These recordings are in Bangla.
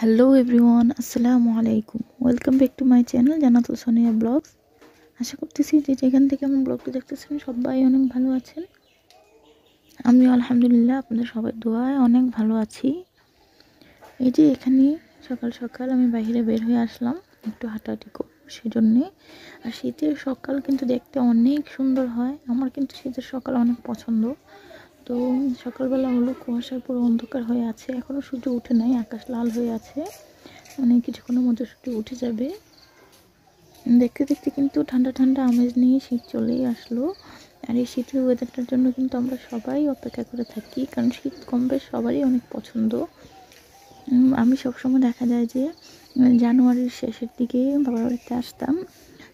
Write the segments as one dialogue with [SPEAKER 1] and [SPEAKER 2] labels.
[SPEAKER 1] হ্যালো এভরিওয়ান আসসালামু আলাইকুম welcome back to my channel জানাতো সোনিয়া ব্লগস আশা করতেছি যে যেখান থেকে আমার ব্লগটি দেখতেছেন সবাই অনেক ভালো আছেন আমি আলহামদুলিল্লাহ আপনাদের সবাই দোয়ায় অনেক ভালো আছি এই যে এখানে সকাল সকাল আমি বাইরে বের হয়ে আসলাম একটু হাঁটাহাঁটি করব সেজন্যে আর শীতের সকাল কিন্তু দেখতে অনেক সুন্দর হয় আমার কিন্তু শীতের সকাল অনেক পছন্দ তো সকালবেলা হলো কুয়াশার পুরো অন্ধকার হয়ে আছে এখনও সূর্য উঠে নাই আকাশ লাল হয়ে আছে মানে কিছুক্ষণের মধ্যে সূর্য উঠে যাবে দেখতে দেখতে কিন্তু ঠান্ডা ঠান্ডা আমেজ নিয়ে শীত চলেই আসলো আর এই শীতের ওয়েদারটার জন্য কিন্তু আমরা সবাই অপেক্ষা করে থাকি কারণ শীত কম বেশ সবারই অনেক পছন্দ আমি সবসময় দেখা যায় যে জানুয়ারির শেষের দিকে বাবার বাড়িতে আসতাম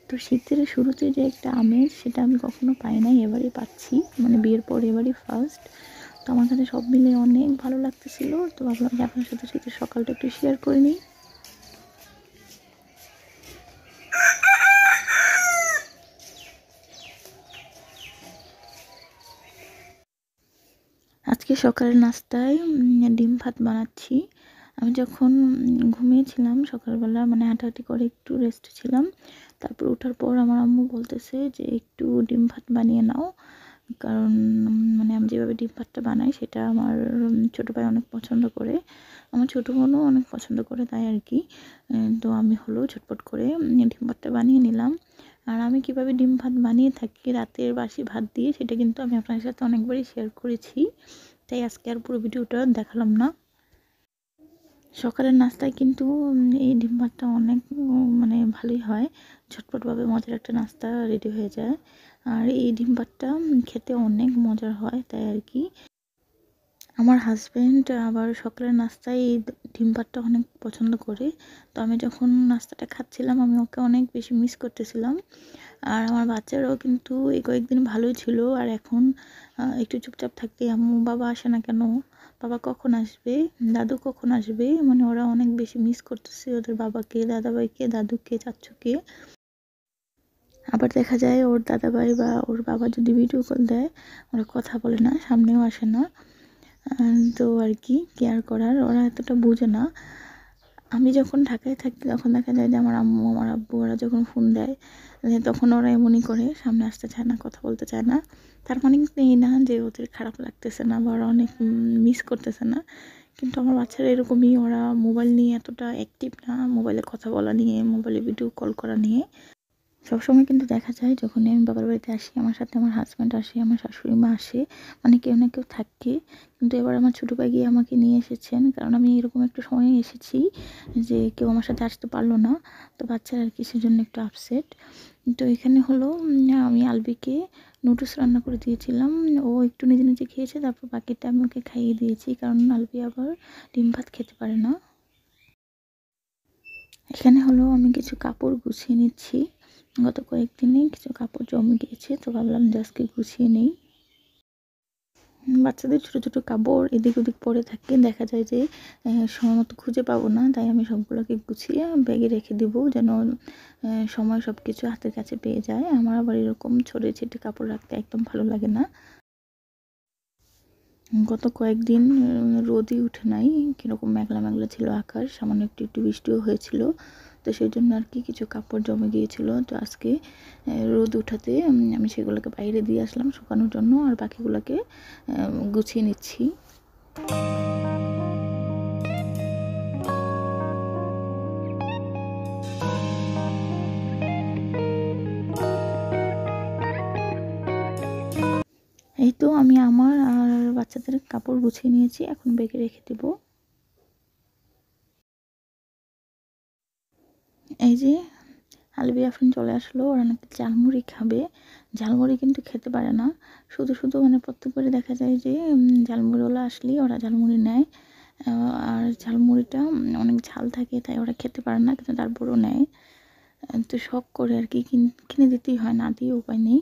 [SPEAKER 1] তো শীতের শুরুতে যে একটা আমেজ সেটা আমি কখনো পাই নাই এবারে পাচ্ছি মানে বিয়ের পর এবারই ফার্স্ট তো আমার কাছে সব মিলে অনেক ভালো লাগতেছিল তো ভাবলাম যে আপনার সাথে শীতের সকালটা একটু শেয়ার করে নিই আজকে সকালের নাস্তায় ডিম ভাত বানাচ্ছি আমি যখন ঘুমিয়েছিলাম সকালবেলা মানে হাঁটাহাঁটি করে একটু রেস্ট ছিলাম তারপর ওঠার পর আমার আম্মু বলতেছে যে একটু ডিম ভাত বানিয়ে নাও কারণ মানে আমি যেভাবে ডিম ভাতটা বানাই সেটা আমার ছোটো ভাই অনেক পছন্দ করে আমার ছোটো বোনও অনেক পছন্দ করে তাই আর কি তো আমি হলো ঝটপট করে ডিম ভাতটা বানিয়ে নিলাম আর আমি কিভাবে ডিম ভাত বানিয়ে থাকি রাতের বাসি ভাত দিয়ে সেটা কিন্তু আমি আপনার সাথে অনেকবারই শেয়ার করেছি তাই আজকে আর পুরো ভিডিওটা দেখালাম না সকালের নাস্তায় কিন্তু এই ডিম ভাতটা অনেক মানে ভালোই হয় ঝটপটভাবে মজার একটা নাস্তা রেডি হয়ে যায় আর এই ডিম ভাতটা খেতে অনেক মজার হয় তাই আর কি আমার হাজব্যান্ড আবার সকালের নাস্তায় ডিম ভাতটা অনেক পছন্দ করে তো আমি যখন নাস্তাটা খাচ্ছিলাম আমি ওকে অনেক বেশি মিস করতেছিলাম আর আমার বাচ্চারাও কিন্তু এই কয়েকদিন ভালোই ছিল আর এখন একটু চুপচাপ থাকতে আম্মু বাবা আসে না কেন বাবা কখন আসবে দাদু কখন আসবে মানে ওরা অনেক বেশি মিস করতেছে ওদের বাবাকে দাদাভাইকে দাদুকে চাচ্চুকে আবার দেখা যায় ওর দাদাভাই বা ওর বাবা যদি ভিডিও কল দেয় ওরা কথা বলে না সামনেও আসে না তো আর কি কেয়ার করার ওরা এতটা বোঝে না আমি যখন ঢাকায় থাকি তখন দেখা যায় যে আমার আম্মু আমার আব্বু ওরা যখন ফোন দেয় তখন ওরা এমনই করে সামনে আসতে চায় না কথা বলতে চায় না তার মানে কিন্তু এই না যে ওদের খারাপ লাগতেছে না বা ওরা অনেক মিস করতেছে না কিন্তু আমার বাচ্চারা এরকমই ওরা মোবাইল নিয়ে এতটা অ্যাক্টিভ না মোবাইলে কথা বলা নিয়ে মোবাইলে ভিডিও কল করা নিয়ে সবসময় কিন্তু দেখা যায় যখনই আমি বাবার বাড়িতে আসি আমার সাথে আমার হাজব্যান্ড আসে আমার শাশুড়ি মা আসে মানে কেউ না কেউ থাকে কিন্তু এবার আমার ছোটো ভাই গিয়ে আমাকে নিয়ে এসেছেন কারণ আমি এরকম একটু সময়ে এসেছি যে কেউ আমার সাথে আসতে পারলো না তো বাচ্চারা আর কি সেজন্য একটু আপসেট তো এখানে হলো আমি আলবিকে নুডলস রান্না করে দিয়েছিলাম ও একটু নিজে নিজে খেয়েছে তারপর বাকিটা আমি ওকে খাইয়ে দিয়েছি কারণ আলবি আবার ডিম ভাত খেতে পারে না এখানে হলো আমি কিছু কাপড় গুছিয়ে নিচ্ছি গত কয়েকদিনে কিছু কাপড় জমে গিয়েছে তো ভাবলাম জাস্টকে গুছিয়ে নেই বাচ্চাদের ছোট ছোট কাপড় এদিক ওদিক পরে থাকে দেখা যায় যে সময় মতো খুঁজে পাবো না তাই আমি সবগুলোকে গুছিয়ে ব্যাগে রেখে দিব যেন সময় সব কিছু হাতের কাছে পেয়ে যায় আমার আবার এরকম ছড়ে ছেটে কাপড় রাখতে একদম ভালো লাগে না গত কয়েকদিন রোদই উঠে নাই কীরকম মেঘলা মেঘলা ছিল আকাশ সামান্য একটু একটু বৃষ্টিও হয়েছিল তো সেই জন্য আর কি কিছু কাপড় জমে গিয়েছিল তো আজকে রোদ উঠাতে আমি সেগুলোকে বাইরে দিয়ে আসলাম শুকানোর জন্য আর বাকিগুলোকে গুছিয়ে নিচ্ছি এই তো আমি আমার আর বাচ্চাদের কাপড় গুছিয়ে নিয়েছি এখন বেগে রেখে দেবো এই যে আলবিয়া ফ্রেন্ড চলে আসলো ওরা নাকি ঝালমুড়ি খাবে ঝালমুড়ি কিন্তু খেতে পারে না শুধু শুধু মানে করে দেখা যায় যে ঝালমুড়িওয়ালা আসলেই ওরা ঝালমুড়ি নেয় আর ঝালমুড়িটা অনেক ঝাল থাকে তাই ওরা খেতে পারে না কিন্তু তারপরেও নেয় তো শখ করে আর কি কিনে দিতেই হয় না দিয়ে উপায় নেই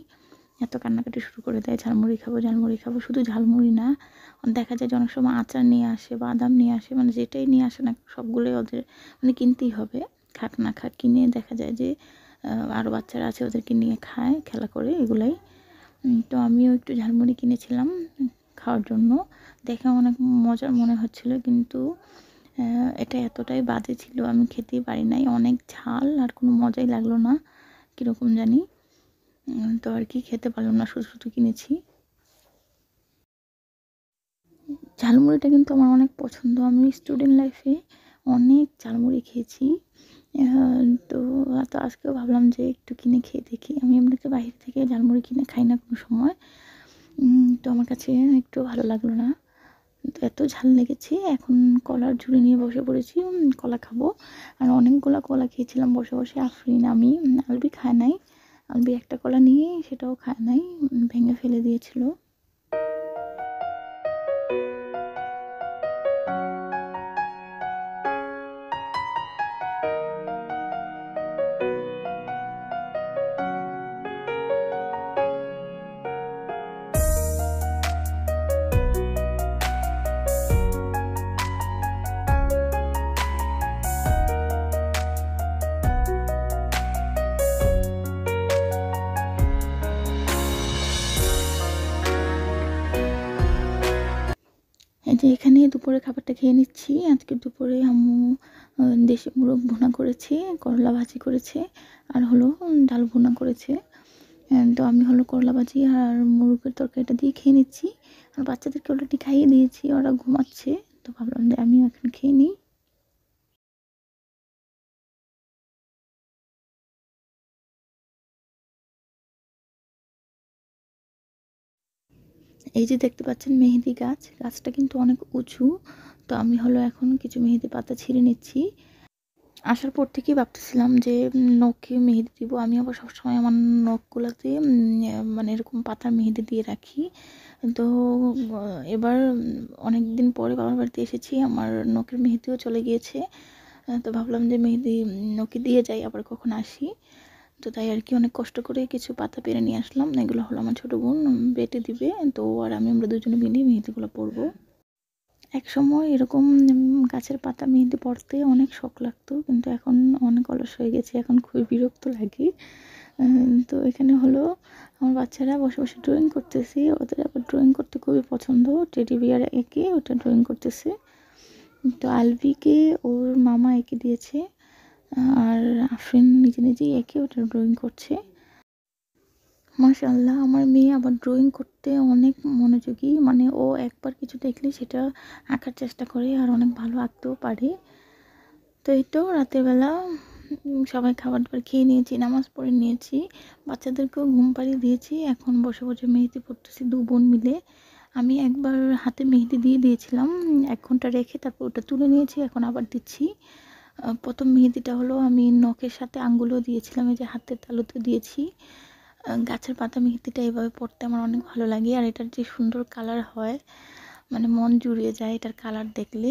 [SPEAKER 1] এত কান্নাকাটি শুরু করে দেয় ঝালমুড়ি খাবো ঝালমুড়ি খাবো শুধু ঝালমুড়ি না দেখা যায় যে অনেক সময় আচার নিয়ে আসে বাদাম নিয়ে আসে মানে যেটাই নিয়ে আসে না সবগুলোই ওদের মানে কিনতেই হবে খাট না খাট কিনে দেখা যায় যে আরও বাচ্চারা আছে ওদেরকে নিয়ে খায় খেলা করে এগুলাই তো আমিও একটু ঝালমুড়ি কিনেছিলাম খাওয়ার জন্য দেখে অনেক মজার মনে হচ্ছিল কিন্তু এটা এতটাই বাজে ছিল আমি খেতেই পারি নাই অনেক ঝাল আর কোনো মজাই লাগলো না কীরকম জানি তো আর কি খেতে পারলাম না শুধু শুধু কিনেছি ঝালমুড়িটা কিন্তু আমার অনেক পছন্দ আমি স্টুডেন্ট লাইফে অনেক ঝালমুড়ি খেয়েছি হ্যাঁ, তো তো আজকেও ভাবলাম যে একটু কিনে খেয়ে দেখি আমি এমনিতে বাহির থেকে ঝালমুড়ি কিনে খাই না কোনো সময় তো আমার কাছে একটু ভালো লাগলো না তো এত ঝাল লেগেছে এখন কলার ঝুড়ি নিয়ে বসে পড়েছি কলা খাবো আর অনেকগুলো কলা খেয়েছিলাম বসে বসে আফরিন আমি আলবি খায় নাই আলবি একটা কলা নিয়ে সেটাও খায় নাই ভেঙে ফেলে দিয়েছিল দুপুরে খাবারটা খেয়ে নিচ্ছি আজকে দুপুরে আমু দেশি মুরগ ভুনা করেছে করলা ভাজি করেছে আর হলো ডাল ভুনা করেছে তো আমি হলো করলা ভাজি আর মুরগের তরকারিটা দিয়ে খেয়ে নিচ্ছি আর বাচ্চাদেরকে অলরেডি খাইয়ে দিয়েছি ওরা ঘুমাচ্ছে তো ভাবলাম যে আমিও এখন খেয়ে নিই এই যে দেখতে পাচ্ছেন মেহেদি গাছ গাছটা কিন্তু অনেক উঁচু তো আমি হলো এখন কিছু মেহেদি পাতা ছিঁড়ে নিচ্ছি আসার পর থেকেই ভাবতেছিলাম যে নখে মেহেদি দিব আমি আবার সবসময় আমার নখগুলোতে মানে এরকম পাতার মেহেদি দিয়ে রাখি তো এবার অনেক দিন পরে বাবার বাড়িতে এসেছি আমার নখের মেহেদিও চলে গিয়েছে তো ভাবলাম যে মেহেদি নখে দিয়ে যাই আবার কখন আসি তো তাই আর কি অনেক কষ্ট করে কিছু পাতা পেরে নিয়ে আসলাম এগুলো হলো আমার ছোটো বোন বেটে দিবে তো আর আমি আমরা দুজনে মিলে মেহেদিগুলো পরবো এক সময় এরকম গাছের পাতা মেহেদি পড়তে অনেক শখ লাগতো কিন্তু এখন অনেক অলস হয়ে গেছে এখন খুবই বিরক্ত লাগে তো এখানে হলো আমার বাচ্চারা বসে বসে ড্রয়িং করতেছি ওদের আবার ড্রয়িং করতে খুবই পছন্দ টেডি বিয়ার এঁকে ওটা ড্রয়িং করতেছে তো আলভিকে ওর মামা এঁকে দিয়েছে আর আফরিন নিজে নিজেই একে ওটা ড্রয়িং করছে মাশাল্লাহ আমার মেয়ে আবার ড্রয়িং করতে অনেক মনোযোগী মানে ও একবার কিছু দেখলে সেটা আঁকার চেষ্টা করে আর অনেক ভালো আঁকতেও পারে তো এই তো রাতের বেলা সবাই খাবার দাবার খেয়ে নিয়েছি নামাজ পড়ে নিয়েছি বাচ্চাদেরকেও ঘুম পাড়িয়ে দিয়েছি এখন বসে বসে মেহেদি পড়তেছি দু বোন মিলে আমি একবার হাতে মেহেদি দিয়ে দিয়েছিলাম এক ঘন্টা রেখে তারপর ওটা তুলে নিয়েছি এখন আবার দিচ্ছি প্রথম মেহেদিটা হলো আমি নখের সাথে আঙ্গুলও দিয়েছিলাম এই যে হাতের তালুতে দিয়েছি গাছের পাতা মেহেদিটা এভাবে পড়তে আমার অনেক ভালো লাগে আর এটার যে সুন্দর কালার হয় মানে মন জুড়িয়ে যায় এটার কালার দেখলে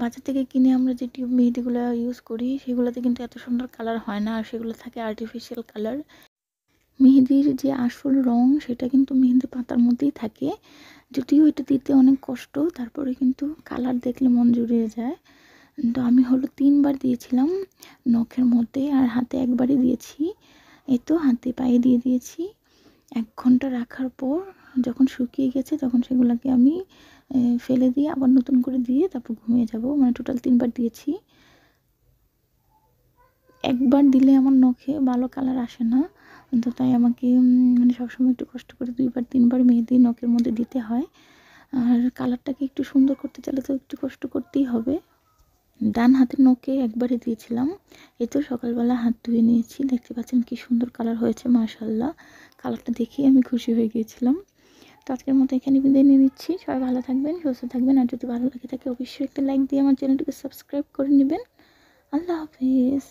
[SPEAKER 1] বাজার থেকে কিনে আমরা যে টিউব মেহেদিগুলো ইউজ করি সেগুলোতে কিন্তু এত সুন্দর কালার হয় না আর সেগুলো থাকে আর্টিফিশিয়াল কালার মেহেদির যে আসল রং সেটা কিন্তু মেহেদির পাতার মধ্যেই থাকে যদিও এটা দিতে অনেক কষ্ট তারপরে কিন্তু কালার দেখলে মন জুড়িয়ে যায় তো আমি হলো তিনবার দিয়েছিলাম নখের মধ্যে আর হাতে একবারই দিয়েছি এ তো হাতে পায়ে দিয়ে দিয়েছি এক ঘন্টা রাখার পর যখন শুকিয়ে গেছে তখন সেগুলোকে আমি ফেলে দিয়ে আবার নতুন করে দিয়ে তারপর ঘুমিয়ে যাব মানে টোটাল তিনবার দিয়েছি একবার দিলে আমার নখে ভালো কালার আসে না তো তাই আমাকে মানে সবসময় একটু কষ্ট করে দুইবার তিনবার মেহেদি নখের মধ্যে দিতে হয় আর কালারটাকে একটু সুন্দর করতে চাইলে তো একটু কষ্ট করতেই হবে ডান হাতের নোকে একবারে দিয়েছিলাম এই তো সকালবেলা হাত ধুয়ে নিয়েছি দেখতে পাচ্ছেন কি সুন্দর কালার হয়েছে মাশাল্লাহ কালারটা দেখেই আমি খুশি হয়ে গিয়েছিলাম তো আজকের মতো এখানে বিদায় নিয়ে নিচ্ছি সবাই ভালো থাকবেন সুস্থ থাকবেন আর যদি ভালো লাগে থাকে অবশ্যই একটা লাইক দিয়ে আমার চ্যানেলটিকে সাবস্ক্রাইব করে নেবেন আল্লাহ হাফিজ